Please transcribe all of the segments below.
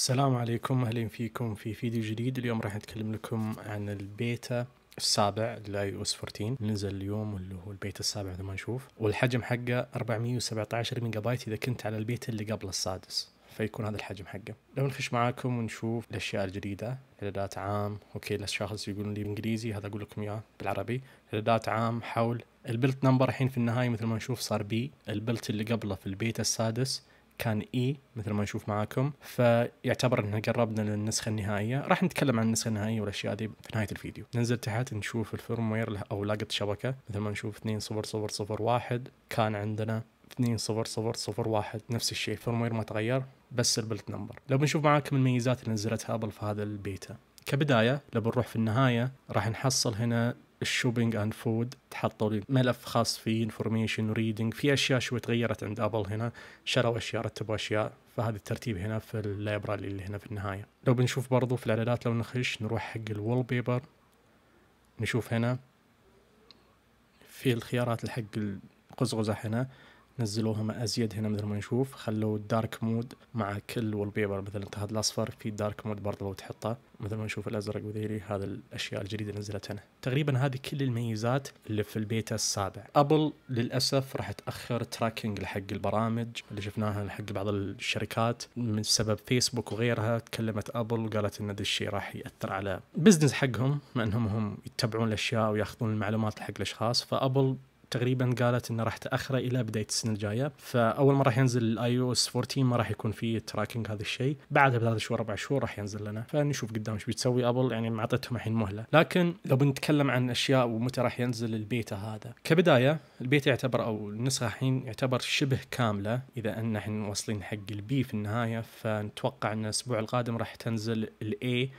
السلام عليكم اهلا فيكم في فيديو جديد اليوم راح نتكلم لكم عن البيتا السابع لاي او اس 14 نزل اليوم اللي هو البيتا السابع مثل ما نشوف والحجم حقه 417 ميجا بايت اذا كنت على البيتا اللي قبل السادس فيكون هذا الحجم حقه لو نخش معاكم ونشوف الاشياء الجديده اعدادات عام اوكي للشخص يقولون لي بالانجليزي هذا اقول لكم اياه بالعربي اعدادات عام حول البلت نمبر الحين في النهايه مثل ما نشوف صار بي البلت اللي قبله في البيتا السادس كان اي e مثل ما نشوف معاكم فيعتبر ان قربنا للنسخه النهائيه راح نتكلم عن النسخه النهائيه والاشياء دي في نهايه الفيديو ننزل تحت نشوف الفيرموير او لاقة الشبكه مثل ما نشوف 20001 كان عندنا 20001 نفس الشيء الفيرموير ما تغير بس البلت نمبر لو بنشوف معاكم الميزات اللي نزلتها ابل في هذا البيتا كبدايه لو بنروح في النهايه راح نحصل هنا الشوبينج اند فود تحطوا لي ملف خاص فيه انفورميشن وريدنج في اشياء شوي تغيرت عند ابل هنا شروا اشياء رتبوا اشياء فهذا الترتيب هنا في اللايبرالي اللي هنا في النهايه لو بنشوف برضو في الاعدادات لو نخش نروح حق الوول بيبر نشوف هنا في الخيارات حق القزغزه هنا نزلوها مع ازيد هنا مثل ما نشوف خلوا الدارك مود مع كل والبيبر مثلا انت هذا الاصفر في دارك مود برضه لو تحطه مثل ما نشوف الازرق وذيلي هذا الاشياء الجديده نزلت هنا تقريبا هذه كل الميزات اللي في البيتا السابع ابل للاسف راح تاخر تراكنج حق البرامج اللي شفناها حق بعض الشركات من سبب فيسبوك وغيرها تكلمت ابل وقالت ان هذا الشيء راح ياثر على بزنس حقهم مع انهم هم يتبعون الاشياء وياخذون المعلومات حق الاشخاص فابل تقريبا قالت انه راح تاخره الى بدايه السنه الجايه فاول ما راح ينزل الاي او اس 14 ما راح يكون فيه تراكنج هذا الشيء بعدها بثلاث شهور اربع شهور راح ينزل لنا فنشوف قدام ايش بتسوي ابل يعني معطتهم الحين مهله لكن لو بنتكلم عن اشياء ومتى راح ينزل البيتا هذا كبدايه البيتا يعتبر او النسخه الحين يعتبر شبه كامله اذا ان احنا واصلين حق البي في النهايه فنتوقع ان الاسبوع القادم راح تنزل الاي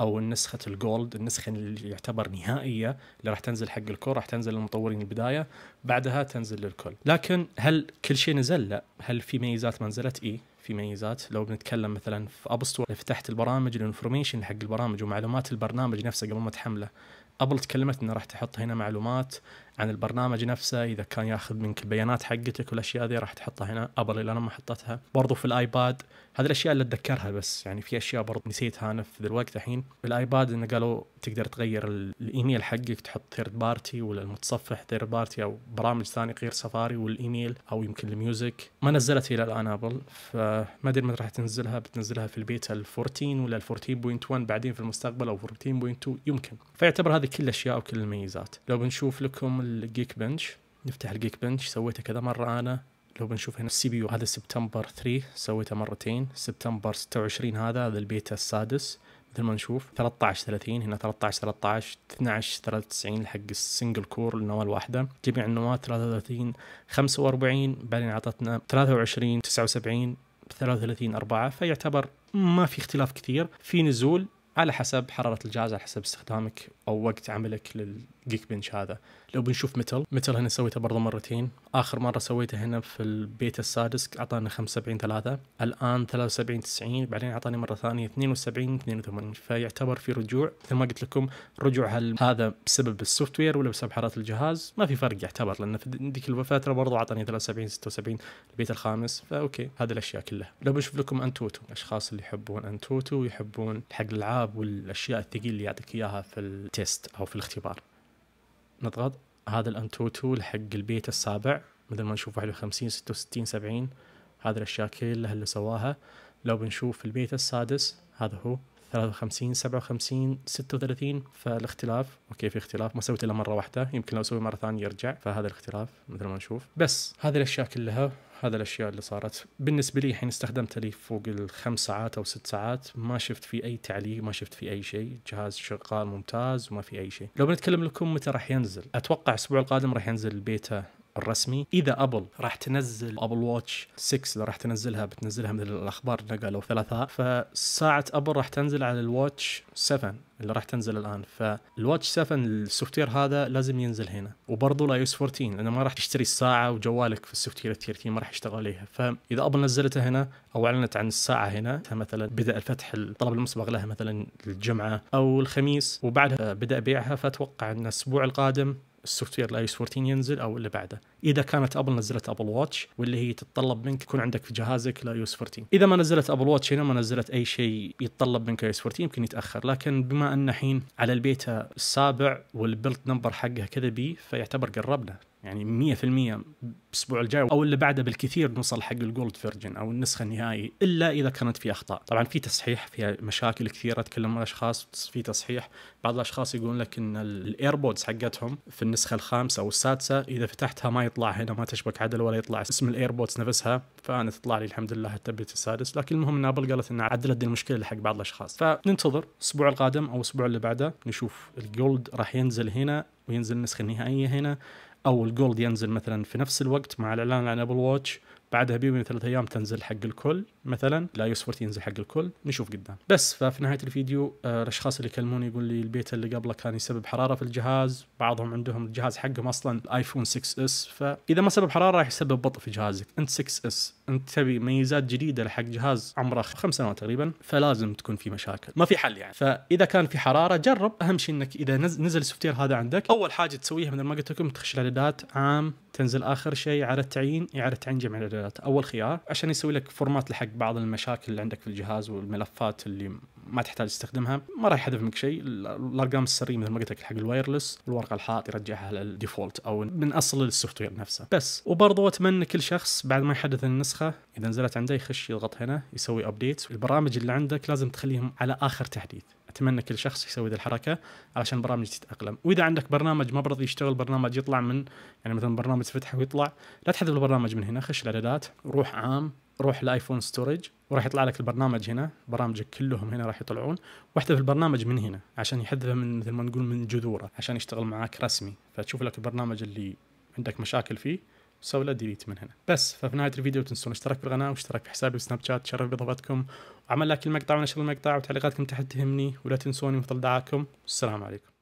او النسخه الجولد النسخه اللي يعتبر نهائيه اللي راح تنزل حق الكل راح تنزل للمطورين البدايه بعدها تنزل للكل لكن هل كل شيء نزل لا هل في ميزات ما نزلت اي في ميزات لو بنتكلم مثلا في اب ستور فتحت البرامج الانفورميشن حق البرامج ومعلومات البرنامج نفسه قبل ما تحمله ابل تكلمت انه راح تحط هنا معلومات عن البرنامج نفسه اذا كان ياخذ منك البيانات حقتك والاشياء ذي راح تحطها هنا ابل اللي انا ما حطتها برضو في الايباد هذه الاشياء اللي اتذكرها بس يعني في اشياء برضو نسيتها انا في الوقت الحين الايباد انه قالوا تقدر تغير الايميل حقك تحط ثيرد بارتي ولا المتصفح ثيرد بارتي او برامج ثانيه غير سفاري والايميل او يمكن الميوزك ما نزلت الى الان ابل فما ادري متى راح تنزلها بتنزلها في البيتا ال 14 ولا ال 14.1 بعدين في المستقبل او 14.2 يمكن فيعتبر هذه كل الاشياء وكل الميزات لو بنشوف لكم الجيك بنش نفتح الجيك بنش سويته كذا مرة أنا لو بنشوف هنا السي بي يو هذا سبتمبر 3 سويته مرتين سبتمبر 26 هذا هذا البيتا السادس مثل ما نشوف 13 30 هنا 13 13 12 93 حق السنجل كور النواه الواحده جميع النواه 33 45 بعدين اعطتنا 23 79 33 4 فيعتبر ما في اختلاف كثير في نزول على حسب حراره الجهاز على حسب استخدامك او وقت عملك للجيك بنش هذا لو بنشوف متل متل هنا سويته برضه مرتين اخر مره سويته هنا في البيت السادس اعطاني 75 3 الان 73 90 بعدين اعطاني مره ثانيه 72 82 فيعتبر في رجوع مثل ما قلت لكم رجوع هل هذا بسبب السوفت وير ولا بسبب حراره الجهاز ما في فرق يعتبر لان في ذيك الفتره برضو اعطاني 73 76 البيت الخامس فاوكي هذه الاشياء كلها لو بشوف لكم انتوتو الاشخاص اللي يحبون انتوتو ويحبون حق الالعاب والاشياء الثقيله اللي يعطيك اياها في التيست او في الاختبار نضغط هذا الانترو تول حق البيت السابع مثل ما نشوف 51 66 70 هذه الاشياء كلها اللي سواها لو بنشوف البيت السادس هذا هو 53 57 36 فالاختلاف اوكي في اختلاف ما سويت الا مره واحده يمكن لو اسوي مره ثانيه يرجع فهذا الاختلاف مثل ما نشوف بس هذه الاشياء كلها هذا الاشياء اللي صارت بالنسبه لي الحين استخدمته لي فوق الخمس ساعات او ست ساعات ما شفت في اي تعليق ما شفت في اي شيء جهاز شغال ممتاز وما في اي شيء لو بنتكلم لكم متى راح ينزل اتوقع الاسبوع القادم راح ينزل البيتا الرسمي اذا ابل راح تنزل ابل واتش 6 اللي راح تنزلها بتنزلها من الاخبار اللي قالوا ثلاثاء فساعه ابل راح تنزل على الواتش 7 اللي راح تنزل الان فالواتش 7 السوفت وير هذا لازم ينزل هنا وبرضه الاي اس 14 لانه ما راح تشتري الساعه وجوالك في السوفت وير 13 ما راح يشتغل عليها فاذا ابل نزلتها هنا او اعلنت عن الساعه هنا مثلا بدا الفتح الطلب المسبق لها مثلا الجمعه او الخميس وبعدها بدا بيعها فاتوقع ان الاسبوع القادم السوفت وير لايس 14 ينزل او اللي بعده اذا كانت ابل نزلت ابل واتش واللي هي تتطلب منك يكون عندك في جهازك الاي 14 اذا ما نزلت ابل واتش هنا ما نزلت اي شيء يتطلب منك اي 14 يمكن يتاخر لكن بما ان الحين على البيتا السابع والبلت نمبر حقها كذا بي فيعتبر قربنا يعني 100% الاسبوع الجاي او اللي بعده بالكثير نوصل حق الجولد فيرجن او النسخه النهائي الا اذا كانت في اخطاء طبعا في تصحيح في مشاكل كثيره تكلم مع اشخاص في تصحيح بعض الاشخاص يقولون لك ان الايربودز حقتهم في النسخه الخامسه او السادسه اذا فتحتها ما يطلع هنا ما تشبك عدل ولا يطلع اسم الايربودز نفسها فانا تطلع لي الحمد لله التبت السادس لكن المهم ان ابل قالت انها عدلت دي المشكله اللي حق بعض الاشخاص فننتظر الاسبوع القادم او الاسبوع اللي بعده نشوف الجولد راح ينزل هنا وينزل النسخه النهائيه هنا او الجولد ينزل مثلا في نفس الوقت مع الاعلان عن ابل واتش بعدها بيومين ثلاث ايام تنزل حق الكل مثلا لا يوس 14 زي حق الكل نشوف قدام بس ففي نهايه الفيديو آه، الاشخاص اللي يكلموني يقول لي البيت اللي قبله كان يسبب حراره في الجهاز بعضهم عندهم الجهاز حقهم اصلا ايفون 6 اس فاذا ما سبب حراره راح يسبب بطء في جهازك انت 6 اس انت تبي ميزات جديده لحق جهاز عمره خمس سنوات تقريبا فلازم تكون في مشاكل ما في حل يعني فاذا كان في حراره جرب اهم شيء انك اذا نزل السوفتير هذا عندك اول حاجه تسويها مثل ما قلت لكم تخش الاعدادات عام تنزل اخر شيء اعاده تعيين اعاده تعيين جميع الاعدادات اول خيار عشان يسوي لك فورمات لحق بعض المشاكل اللي عندك في الجهاز والملفات اللي ما تحتاج تستخدمها ما راح يحذف منك شيء الارقام السريه مثل ما قلت لك حق الوايرلس الورقه الحائط يرجعها للديفولت او من اصل السوفت وير نفسه بس وبرضه اتمنى كل شخص بعد ما يحدث النسخه اذا نزلت عنده يخش يضغط هنا يسوي ابديت البرامج اللي عندك لازم تخليهم على اخر تحديث اتمنى كل شخص يسوي ذي الحركه علشان البرامج تتاقلم واذا عندك برنامج ما برضي يشتغل برنامج يطلع من يعني مثلا برنامج فتحه ويطلع لا تحذف البرنامج من هنا خش الاعدادات روح عام روح لايفون ستورج وراح يطلع لك البرنامج هنا برامجك كلهم هنا راح يطلعون واحذف البرنامج من هنا عشان يحذفه من مثل ما نقول من جذوره عشان يشتغل معاك رسمي فتشوف لك البرنامج اللي عندك مشاكل فيه سو لا ديليت من هنا بس ففي نهايه الفيديو لا تنسون الاشتراك في القناه واشتراك في حسابي وسناب شات تشرف بإضافتكم وعمل لايك المقطع ونشر المقطع وتعليقاتكم تحت تهمني ولا تنسوني مثل دعاكم والسلام عليكم